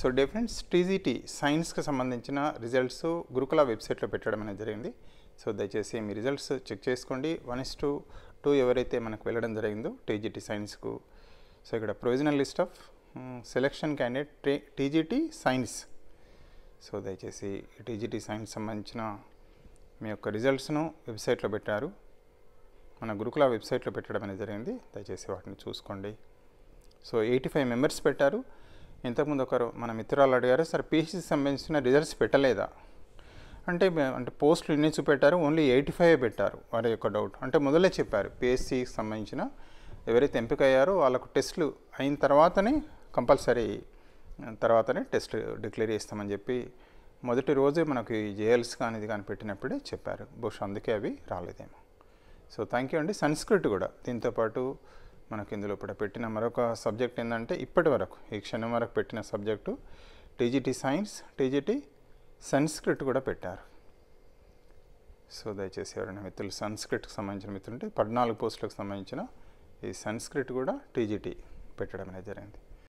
so day friends TGT సైన్స్కి సంబంధించిన results గురుకుల వెబ్సైట్లో పెట్టడం అనేది జరిగింది సో దయచేసి మీ రిజల్ట్స్ చెక్ చేసుకోండి వన్ ఇస్ టూ టూ ఎవరైతే మనకు వెళ్ళడం జరిగిందో టీజీటీ సైన్స్కు సో ఇక్కడ provisional list of selection candidate TGT science so దయచేసి టీజీటీ సైన్స్ సంబంధించిన మీ యొక్క రిజల్ట్స్ను వెబ్సైట్లో పెట్టారు మన గురుకుల వెబ్సైట్లో పెట్టడం అనేది జరిగింది దయచేసి వాటిని చూసుకోండి సో ఎయిటీ ఫైవ్ మెంబర్స్ పెట్టారు ఇంతకుముందు ఒకరు మన మిత్రురాలు అడిగారు సార్ పీహెచ్సీకి సంబంధించిన రిజల్ట్స్ పెట్టలేదా అంటే అంటే పోస్టులు ఎన్ని చూపెట్టారు ఓన్లీ ఎయిటీ ఫైవ్ పెట్టారు వారి యొక్క డౌట్ అంటే మొదలే చెప్పారు పిఎస్సికి సంబంధించిన ఎవరైతే ఎంపిక అయ్యారో వాళ్ళకు టెస్టులు అయిన తర్వాతనే కంపల్సరీ తర్వాతనే టెస్ట్ డిక్లేర్ చేస్తామని చెప్పి మొదటి రోజే మనకి జేఎల్స్ కానీ ఇది కానీ పెట్టినప్పుడే చెప్పారు బహుశా అందుకే అవి రాలేదేమో సో థ్యాంక్ యూ అండి సంస్కృత్ కూడా దీంతోపాటు మనకి ఇందులో ఇప్పుడు పెట్టిన మరొక సబ్జెక్ట్ ఏంటంటే ఇప్పటి వరకు ఈ క్షణం వరకు పెట్టిన subject TGT science TGT Sanskrit కూడా పెట్టారు సో దయచేసి ఎవరైనా మిత్రులు సంస్కృట్కి సంబంధించిన మిత్రులు ఉంటే పద్నాలుగు పోస్టులకు సంబంధించిన ఈ సంస్కృట్ కూడా టీజీటీ పెట్టడం అనేది జరిగింది